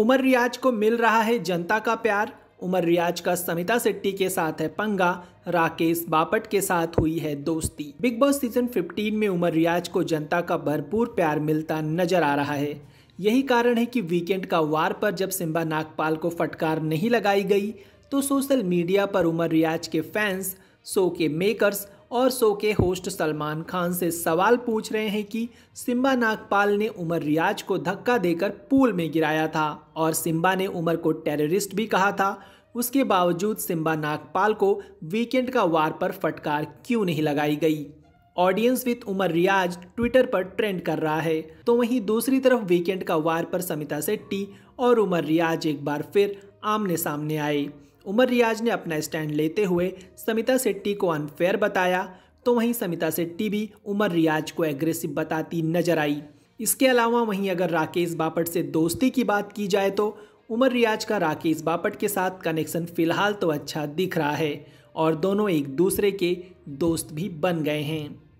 उमर रियाज को मिल रहा है जनता का प्यार उमर रियाज का समिता सेट्टी के साथ है पंगा राकेश बापट के साथ हुई है दोस्ती बिग बॉस सीजन 15 में उमर रियाज को जनता का भरपूर प्यार मिलता नजर आ रहा है यही कारण है कि वीकेंड का वार पर जब सिम्बा नागपाल को फटकार नहीं लगाई गई तो सोशल मीडिया पर उमर रियाज के फैंस शो के मेकर्स और शो के होस्ट सलमान खान से सवाल पूछ रहे हैं कि सिम्बा नागपाल ने उमर रियाज को धक्का देकर पूल में गिराया था और सिम्बा ने उमर को टेररिस्ट भी कहा था उसके बावजूद सिम्बा नागपाल को वीकेंड का वार पर फटकार क्यों नहीं लगाई गई audience with Umar Riaz Twitter पर ट्रेंड कर रहा है तो वहीं दूसरी तरफ वीकेंड का वार पर समिता सेट्टी और उमर रियाज एक बार फिर आमने सामने आए उमर रियाज ने अपना स्टैंड लेते हुए समिता सेट्टी को अनफेयर बताया तो वहीं समिता सेट्टी भी उमर रियाज को एग्रेसिव बताती नजर आई इसके अलावा वहीं अगर राकेश बापट से दोस्ती की बात की जाए तो उमर रियाज का राकेश बापट के साथ कनेक्शन फ़िलहाल तो अच्छा दिख रहा है और दोनों एक दूसरे के दोस्त भी बन गए हैं